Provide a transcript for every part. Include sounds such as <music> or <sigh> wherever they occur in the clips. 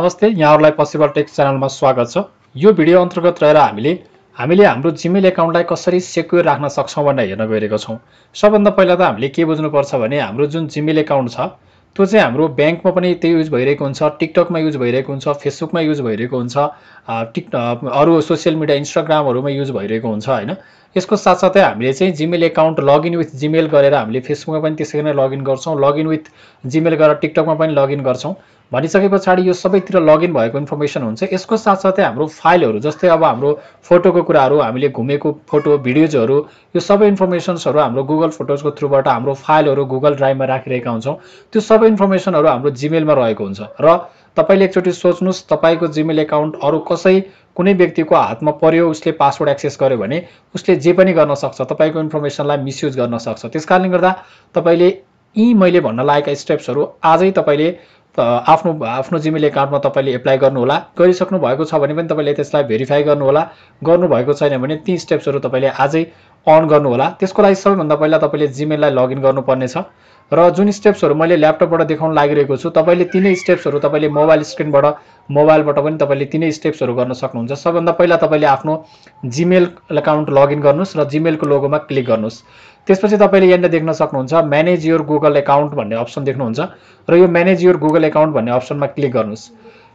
नमस्ते यहाँहरूलाई possible takes च्यानलमा स्वागत छ यो भिडियो अन्तर्गत रहेर हामीले हामीले हाम्रो जिमेल एकाउन्टलाई कसरी सेक्युर राख्न सक्छौँ भनेर हेर्न गइरहेको छौँ सबभन्दा पहिला त हामीले के बुझ्नुपर्छ भने हाम्रो जुन जिमेल एकाउन्ट छ त्यो चाहिँ हाम्रो ब्याङ्कमा पनि त्यही युज भइरहेको हुन्छ टिकटकमा युज भइरहेको हुन्छ फेसबुकमा युज भइरहेको हुन्छ टिक अरू सोसियल मिडिया इन्स्टाग्रामहरूमा युज भइरहेको हुन्छ होइन यसको साथसाथै हामीले चाहिँ Gmail account login with Gmail गरेर हामीले फेसबुकमा पनि त्यसरी नै लगइन गर्छौँ लगइन विथ जिमेल गरेर टिकटकमा पनि लगइन गर्छौँ भनिसके पछाडि यो सबैतिर लगइन भएको इन्फर्मेसन हुन्छ यसको साथसाथै हाम्रो फाइलहरू जस्तै अब हाम्रो फोटोको कुराहरू हामीले घुमेको फोटो भिडियोजहरू यो सबै इन्फर्मेसन्सहरू हाम्रो गुगल फोटोजको थ्रुबाट हाम्रो फाइलहरू गुगल ड्राइभमा राखिरहेका हुन्छौँ त्यो सबै इन्फर्मेसनहरू हाम्रो जिमेलमा रहेको हुन्छ र तपाईँले एकचोटि सोच्नुहोस् तपाईँको जिमेल एकाउन्ट अरू कसै कुनै व्यक्तिको हातमा पऱ्यो उसले पासवर्ड एक्सेस गर्यो भने उसले जे पनि गर्न सक्छ तपाईँको इन्फर्मेसनलाई मिसयुज गर्न सक्छ त्यस कारणले गर्दा तपाईँले यी मैले भन्न लागेका स्टेप्सहरू आजै तपाईँले आफ्नो आफ्नो जिमेल एकाउन्टमा तपाईँले एप्लाई गर्नुहोला गरिसक्नु भएको छ भने पनि तपाईँले त्यसलाई भेरिफाई गर्नुहोला गर्नुभएको छैन भने ती स्टेप्सहरू तपाईँले आजै अन गर्नुहोला त्यसको लागि सबैभन्दा पहिला तपाईँले जिमेललाई लगइन गर्नुपर्नेछ र जुन स्टेप्सहरू मैले ल्यापटपबाट देखाउन लागिरहेको छु तपाईँले तिनै स्टेप्सहरू तपाईँले मोबाइल स्क्रिनबाट मोबाइलबाट पनि तपाईँले तिनै स्टेप्सहरू गर्न सक्नुहुन्छ सबभन्दा पहिला तपाईँले आफ्नो जिमेल एकाउन्ट लगइन गर्नुहोस् र जिमेलको लोगोमा क्लिक गर्नुहोस् त्यसपछि तपाईँले यहाँनिर देख्न सक्नुहुन्छ म्यानेज योर गुगल एकाउन्ट भन्ने अप्सन देख्नुहुन्छ र यो म्यानेज योर गुगल एकाउन्ट भन्ने अप्सनमा क्लिक गर्नुहोस्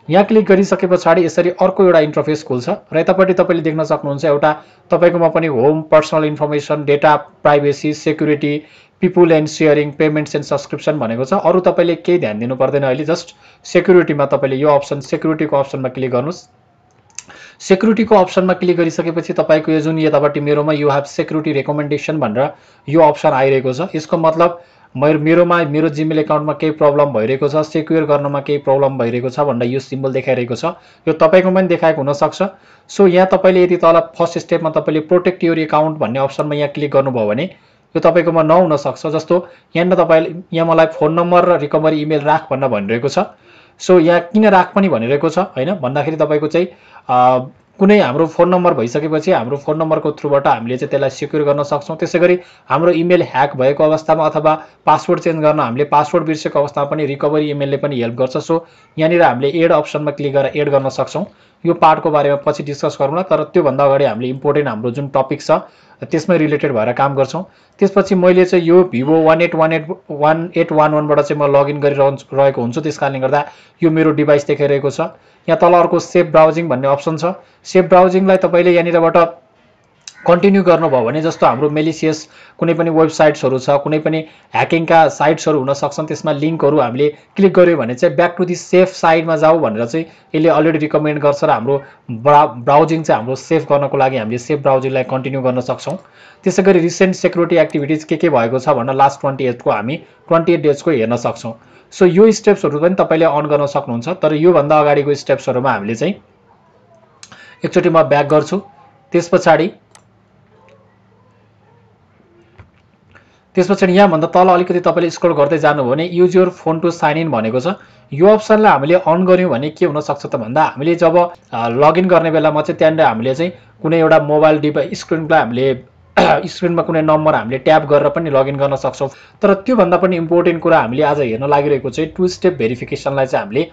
यहाँ क्लिक गरिसके पछाडि यसरी अर्को एउटा इन्टरफेस खुल्छ र यतापट्टि तपाईँले देख्न सक्नुहुन्छ एउटा तपाईँकोमा पनि home personal information data privacy security people and sharing payments and subscription भनेको छ अरू तपाईँले केही ध्यान दिनु पर्दैन अहिले जस्ट सेक्युरिटीमा तपाईँले यो अप्सन सेक्युरिटीको अप्सनमा क्लिक गर्नुहोस् सेक्युरिटीको अप्सनमा क्लिक गरिसकेपछि तपाईँको यो जुन यतापट्टि मेरोमा यु हेभ सेक्युरिटी रेकमेन्डेसन भनेर यो अप्सन आइरहेको छ यसको मतलब मेरो मेरोमा मेरो जिमेल एकाउन्टमा केही प्रब्लम भइरहेको छ सेक्युर गर्नमा केही प्रब्लम भइरहेको छ भनेर यो सिम्बल देखाइरहेको छ यो तपाईँको पनि देखाएको हुनसक्छ सो यहाँ तपाईँले यदि तल फर्स्ट स्टेपमा तपाईँले प्रोटेक्ट युर एकाउन्ट भन्ने अप्सनमा यहाँ क्लिक गर्नुभयो भने यो तपाईँकोमा नहुनसक्छ जस्तो यहाँनिर तपाईँले यहाँ मलाई फोन नम्बर र रिकभरी इमेल राख भनेर भनिरहेको छ सो यहाँ किन राख पनि भनिरहेको छ होइन भन्दाखेरि तपाईँको चाहिँ कुनै हाम्रो फोन नम्बर भइसकेपछि हाम्रो फोन नम्बरको थ्रुबाट हामीले चाहिँ त्यसलाई सिक्योर गर्न सक्छौँ त्यसै गरी हाम्रो इमेल ह्याक भएको अवस्थामा अथवा पासवर्ड चेन्ज गर्न हामीले पासवर्ड बिर्सेको अवस्थामा पनि रिकभरी इमेलले पनि हेल्प गर्छ सो यहाँनिर हामीले एड अप्सनमा क्लिक गरेर एड गर्न सक्छौँ यो पार्टको बारेमा पछि डिस्कस गरौँला तर त्योभन्दा अगाडि हामीले इम्पोर्टेन्ट हाम्रो जुन टपिक छ त्यसमै रिलेटेड भएर काम गर्छौँ त्यसपछि मैले चाहिँ यो Vivo one eight one eight one eight one वानबाट चाहिँ म लगइन गरिरहन्छु रहेको हुन्छु त्यस कारणले गर्दा यो मेरो डिभाइस देखाइरहेको छ यहाँ तल अर्को सेभ ब्राउजिङ भन्ने अप्सन छ सेफ ब्राउजिङलाई तपाईँले यहाँनिरबाट कन्टिन्यू गर्नुभयो भने जस्तो हाम्रो मेलिसियस कुनै पनि वेबसाइट्सहरू छ कुनै पनि ह्याकिङका साइट्सहरू हुन सक्छन् त्यसमा लिङ्कहरू हामीले क्लिक गऱ्यो भने चाहिँ ब्याक टु दि सेफ साइडमा जाऊ भनेर चाहिँ यसले अलरेडी रिकमेन्ड गर्छ र हाम्रो ब्रा ब्राउजिङ चाहिँ हाम्रो सेफ गर्नको लागि हामीले सेफ ब्राउजिङलाई कन्टिन्यू गर्न सक्छौँ त्यसै गरी रिसेन्ट सेक्युरिटी एक्टिभिटिज के के भएको छ भनेर लास्ट ट्वेन्टी एटको हामी ट्वेन्टी एट डेजको हेर्न सक्छौँ सो यो स्टेप्सहरू पनि तपाईँले अन गर्न सक्नुहुन्छ तर योभन्दा अगाडिको स्टेप्सहरूमा हामीले चाहिँ एकचोटि म ब्याक गर्छु त्यस पछाडि त्यस पछाडि यहाँभन्दा तल अलिकति तपाईँले स्क्रोल गर्दै जानुभयो भने use your phone to sign in भनेको छ यो अप्सनलाई हामीले अन गऱ्यौँ भने के हुनसक्छ त भन्दा हामीले जब लगइन गर्ने बेलामा चाहिँ त्यहाँनिर हामीले चाहिँ कुनै एउटा मोबाइल डिभाइस स्क्रिनलाई हामीले <clears throat> स्क्रिनमा कुनै नम्बर हामीले ट्याप गरेर पनि लगइन गर्न सक्छौँ तर त्योभन्दा पनि इम्पोर्टेन्ट कुरा हामीले आज हेर्न लागिरहेको चाहिँ टु स्टेप भेरिफिकेसनलाई चाहिँ हामीले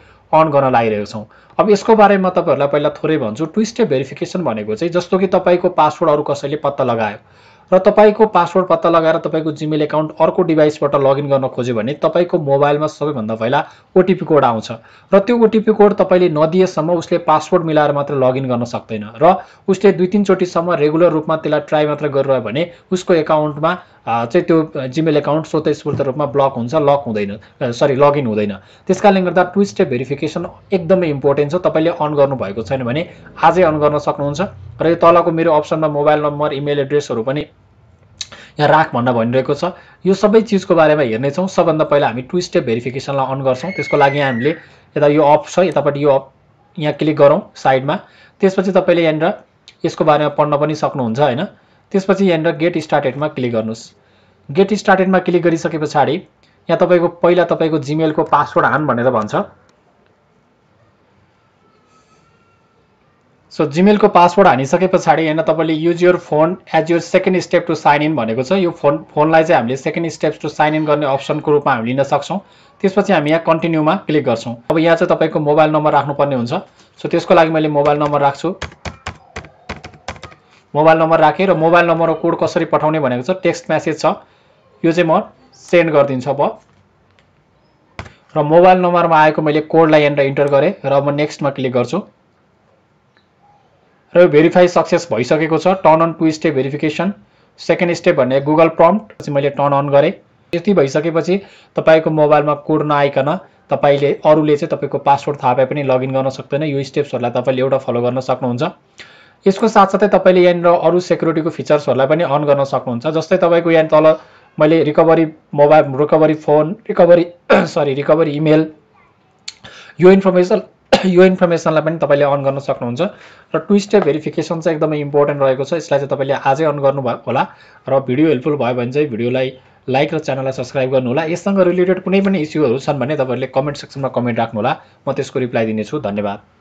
अन गर्न लागिरहेको छौँ अब यसको बारेमा तपाईँहरूलाई पहिला थोरै भन्छु टु स्टेप भेरिफिकेसन भनेको चाहिँ जस्तो कि तपाईँको पासवर्ड अरू कसैले पत्ता लगायो र तपाईँको पासवर्ड पत्ता लगाएर तपाईँको जिमेल एकाउन्ट अर्को डिभाइसबाट लगइन गर्न खोज्यो भने तपाईँको मोबाइलमा सबैभन्दा पहिला ओटिपी कोड आउँछ र त्यो ओटिपी कोड तपाईँले नदिएसम्म उसले पासवर्ड मिलाएर मात्र लगइन गर्न सक्दैन र उसले दुई तिनचोटिसम्म रेगुलर रूपमा त्यसलाई ट्राई मात्र गरिरह्यो भने उसको एकाउन्टमा चाहिँ त्यो जिमेल एकाउन्ट स्वतस्फूर्त रूपमा ब्लक हुन्छ लक हुँदैन सरी लगइन हुँदैन त्यस कारणले गर्दा टु स्टेप भेरिफिकेसन एकदमै इम्पोर्टेन्ट छ तपाईँले अन गर्नुभएको छैन भने आजै अन गर्न सक्नुहुन्छ र यो तलको मेरो अप्सनमा मोबाइल नम्बर इमेल एड्रेसहरू पनि यहाँ राख भनेर भनिरहेको छ यो सबै चिजको बारेमा हेर्नेछौँ सबभन्दा पहिला हामी टु स्टेप भेरिफिकेसनलाई अन गर्छौँ त्यसको लागि हामीले यता यो अप छ यतापट्टि यो अप यहाँ क्लिक गरौँ साइडमा त्यसपछि तपाईँले यहाँनिर यसको बारेमा पढ्न पनि सक्नुहुन्छ होइन त्यसपछि यहाँनिर गेट स्टार्टेडमा क्लिक गर्नुहोस् गेट स्टार्टेडमा क्लिक गरिसके पछाडि यहाँ तपाईँको पहिला तपाईँको जिमेलको पासवर्ड हान भनेर भन्छ सो जिमेलको पासवर्ड हानिसके पछाडि होइन तपाईँले use your phone as your second step to sign in भनेको छ यो फोन फोनलाई चाहिँ हामीले second step to sign in गर्ने अप्सनको रूपमा हामी लिन सक्छौँ त्यसपछि हामी यहाँ कन्टिन्यूमा क्लिक गर्छौँ अब यहाँ चाहिँ तपाईँको मोबाइल नम्बर राख्नुपर्ने हुन्छ सो त्यसको लागि मैले मोबाइल नम्बर राख्छु मोबाइल नम्बर राखेँ र मोबाइल नम्बरको कोड कसरी पठाउने भनेको छ टेक्स्ट म्यासेज छ यो चाहिँ म सेन्ड गरिदिन्छु अब र मोबाइल नम्बरमा आएको मैले कोडलाई यहाँनिर इन्टर गरेँ र म नेक्स्टमा क्लिक गर्छु र यो भेरिफाई सक्सेस भइसकेको छ turn on two step verification second step भन्ने गुगल प्रम्प्ट मैले टर्न अन गरेँ यति भइसकेपछि तपाईँको मोबाइलमा कोड नआइकन तपाईँले अरूले चाहिँ तपाईँको पासवर्ड थाहा पाए पनि लगइन गर्न सक्दैन यो स्टेप्सहरूलाई तपाईँले एउटा फलो गर्न सक्नुहुन्छ यसको साथसाथै तपाईँले यहाँनिर अरू सेक्युरिटीको फिचर्सहरूलाई पनि अन गर्न सक्नुहुन्छ जस्तै तपाईँको यहाँ तल मैले recovery mobile recovery phone recovery sorry recovery email यो इन्फर्मेसन <coughs> यो इन्फर्मेसनलाई पनि तपाईँले अन गर्न सक्नुहुन्छ र टु स्टेप भेरिफिकेसन चाहिँ एकदमै इम्पोर्टेन्ट रहेको छ यसलाई चाहिँ तपाईँले आजै अन गर्नुभयो होला र भिडियो हेल्पफुल भयो भने चाहिँ भिडियोलाई लाइक र च्यानललाई सब्सक्राइब होला यससँग रिलेटेड कुनै पनि इस्युहरू छन् भने तपाईँहरूले कमेन्ट सेक्सनमा कमेन्ट राख्नु होला म त्यसको रिप्लाई दिनेछु धन्यवाद